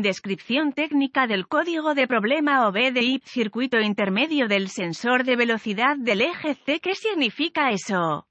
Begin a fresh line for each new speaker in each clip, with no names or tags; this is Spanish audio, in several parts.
Descripción técnica del código de problema OBDI, circuito intermedio del sensor de velocidad del eje C. ¿Qué significa eso?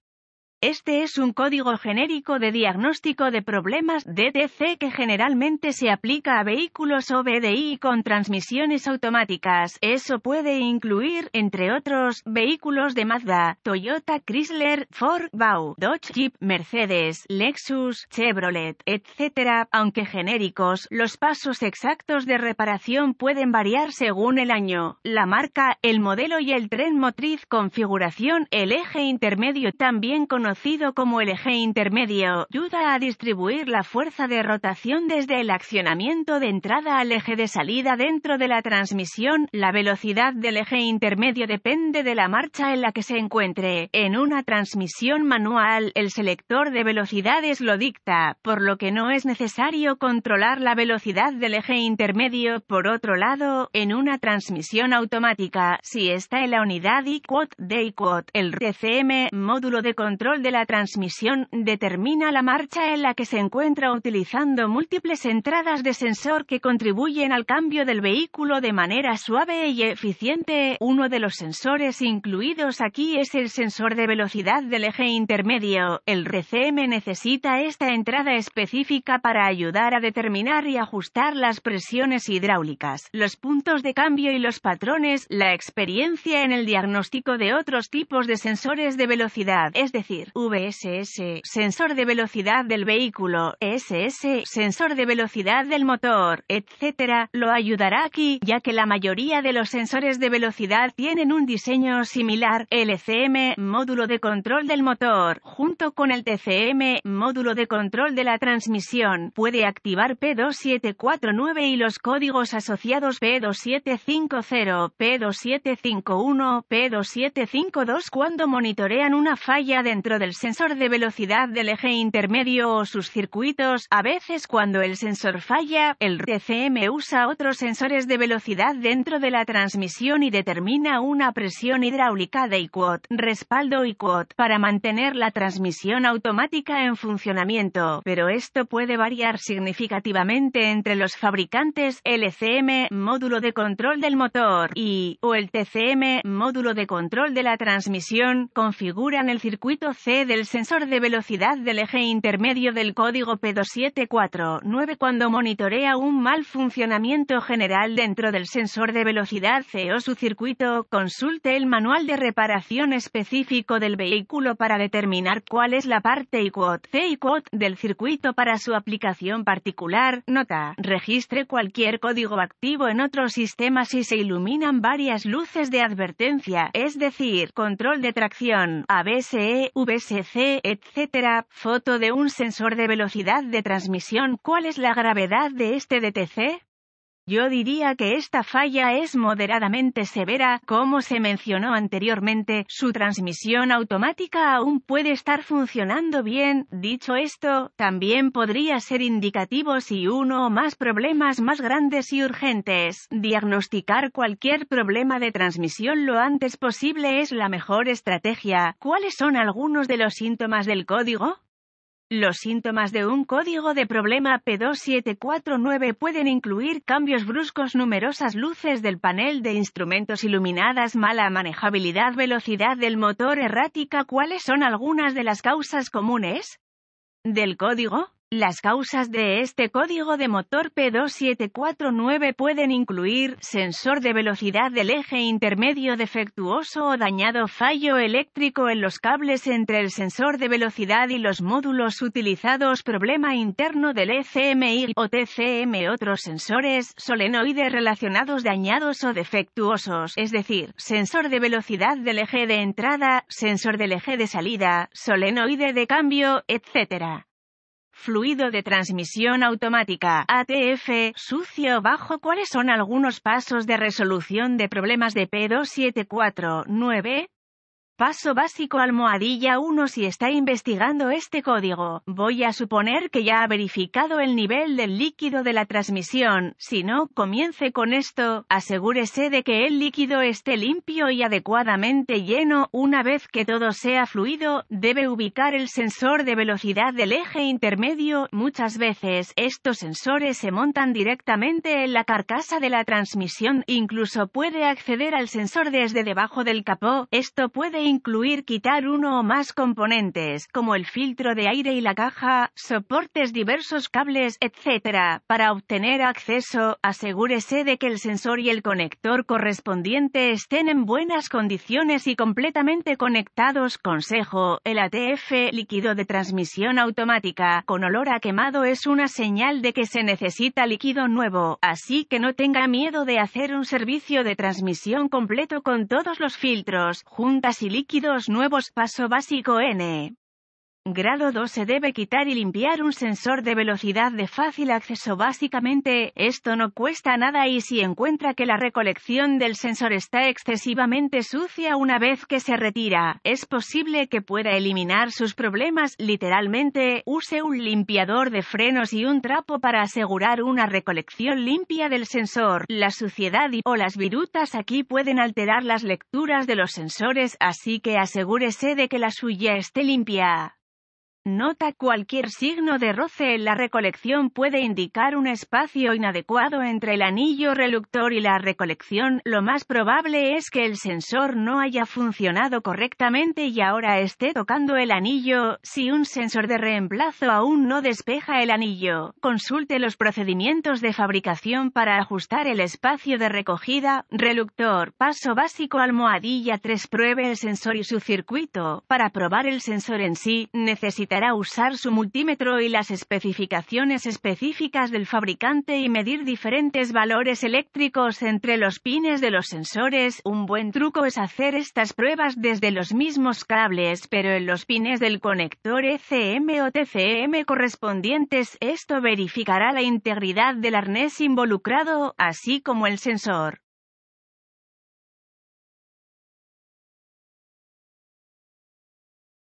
Este es un código genérico de diagnóstico de problemas DTC que generalmente se aplica a vehículos OBDI con transmisiones automáticas. Eso puede incluir, entre otros, vehículos de Mazda, Toyota, Chrysler, Ford, VAU, Dodge, Jeep, Mercedes, Lexus, Chevrolet, etc. Aunque genéricos, los pasos exactos de reparación pueden variar según el año, la marca, el modelo y el tren motriz configuración. El eje intermedio también con conocido como el eje intermedio, ayuda a distribuir la fuerza de rotación desde el accionamiento de entrada al eje de salida dentro de la transmisión. La velocidad del eje intermedio depende de la marcha en la que se encuentre. En una transmisión manual, el selector de velocidades lo dicta, por lo que no es necesario controlar la velocidad del eje intermedio. Por otro lado, en una transmisión automática, si está en la unidad IQUOT de el TCM, módulo de control de la transmisión determina la marcha en la que se encuentra utilizando múltiples entradas de sensor que contribuyen al cambio del vehículo de manera suave y eficiente. Uno de los sensores incluidos aquí es el sensor de velocidad del eje intermedio. El RCM necesita esta entrada específica para ayudar a determinar y ajustar las presiones hidráulicas, los puntos de cambio y los patrones, la experiencia en el diagnóstico de otros tipos de sensores de velocidad, es decir, VSS, sensor de velocidad del vehículo, SS, sensor de velocidad del motor, etc., lo ayudará aquí, ya que la mayoría de los sensores de velocidad tienen un diseño similar, LCM, módulo de control del motor, junto con el TCM, módulo de control de la transmisión, puede activar P2749 y los códigos asociados P2750, P2751, P2752 cuando monitorean una falla dentro de del sensor de velocidad del eje intermedio o sus circuitos. A veces cuando el sensor falla, el TCM usa otros sensores de velocidad dentro de la transmisión y determina una presión hidráulica de IQOT, respaldo IQOT, para mantener la transmisión automática en funcionamiento. Pero esto puede variar significativamente entre los fabricantes LCM, módulo de control del motor, y, o el TCM, módulo de control de la transmisión, configuran el circuito C del sensor de velocidad del eje intermedio del código P2749 cuando monitorea un mal funcionamiento general dentro del sensor de velocidad C o su circuito, consulte el manual de reparación específico del vehículo para determinar cuál es la parte y C y del circuito para su aplicación particular. Nota, registre cualquier código activo en otro sistema si se iluminan varias luces de advertencia, es decir, control de tracción, ABSE, V VSC, etcétera. Foto de un sensor de velocidad de transmisión. ¿Cuál es la gravedad de este DTC? Yo diría que esta falla es moderadamente severa, como se mencionó anteriormente, su transmisión automática aún puede estar funcionando bien, dicho esto, también podría ser indicativo si uno o más problemas más grandes y urgentes. Diagnosticar cualquier problema de transmisión lo antes posible es la mejor estrategia. ¿Cuáles son algunos de los síntomas del código? Los síntomas de un código de problema P2749 pueden incluir cambios bruscos, numerosas luces del panel de instrumentos iluminadas, mala manejabilidad, velocidad del motor errática. ¿Cuáles son algunas de las causas comunes del código? Las causas de este código de motor P2749 pueden incluir sensor de velocidad del eje intermedio defectuoso o dañado fallo eléctrico en los cables entre el sensor de velocidad y los módulos utilizados problema interno del ECMI o TCM otros sensores solenoides relacionados dañados o defectuosos, es decir, sensor de velocidad del eje de entrada, sensor del eje de salida, solenoide de cambio, etc fluido de transmisión automática, ATF, sucio bajo. ¿Cuáles son algunos pasos de resolución de problemas de P2749? Paso básico almohadilla 1 Si está investigando este código, voy a suponer que ya ha verificado el nivel del líquido de la transmisión, si no, comience con esto, asegúrese de que el líquido esté limpio y adecuadamente lleno, una vez que todo sea fluido, debe ubicar el sensor de velocidad del eje intermedio, muchas veces estos sensores se montan directamente en la carcasa de la transmisión, incluso puede acceder al sensor desde debajo del capó, esto puede incluir quitar uno o más componentes, como el filtro de aire y la caja, soportes diversos cables, etc. Para obtener acceso, asegúrese de que el sensor y el conector correspondiente estén en buenas condiciones y completamente conectados. Consejo, el ATF, líquido de transmisión automática, con olor a quemado es una señal de que se necesita líquido nuevo, así que no tenga miedo de hacer un servicio de transmisión completo con todos los filtros, juntas y líquidos nuevos. Paso básico N. Grado 2 se debe quitar y limpiar un sensor de velocidad de fácil acceso. Básicamente, esto no cuesta nada y si encuentra que la recolección del sensor está excesivamente sucia una vez que se retira, es posible que pueda eliminar sus problemas. Literalmente, use un limpiador de frenos y un trapo para asegurar una recolección limpia del sensor. La suciedad y, o las virutas aquí pueden alterar las lecturas de los sensores, así que asegúrese de que la suya esté limpia. Nota cualquier signo de roce en la recolección puede indicar un espacio inadecuado entre el anillo reluctor y la recolección, lo más probable es que el sensor no haya funcionado correctamente y ahora esté tocando el anillo, si un sensor de reemplazo aún no despeja el anillo, consulte los procedimientos de fabricación para ajustar el espacio de recogida, reluctor, paso básico almohadilla 3 pruebe el sensor y su circuito, para probar el sensor en sí, necesita usar su multímetro y las especificaciones específicas del fabricante y medir diferentes valores eléctricos entre los pines de los sensores. Un buen truco es hacer estas pruebas desde los mismos cables pero en los pines del conector ECM o TCM correspondientes. Esto verificará la integridad del arnés involucrado, así como el sensor.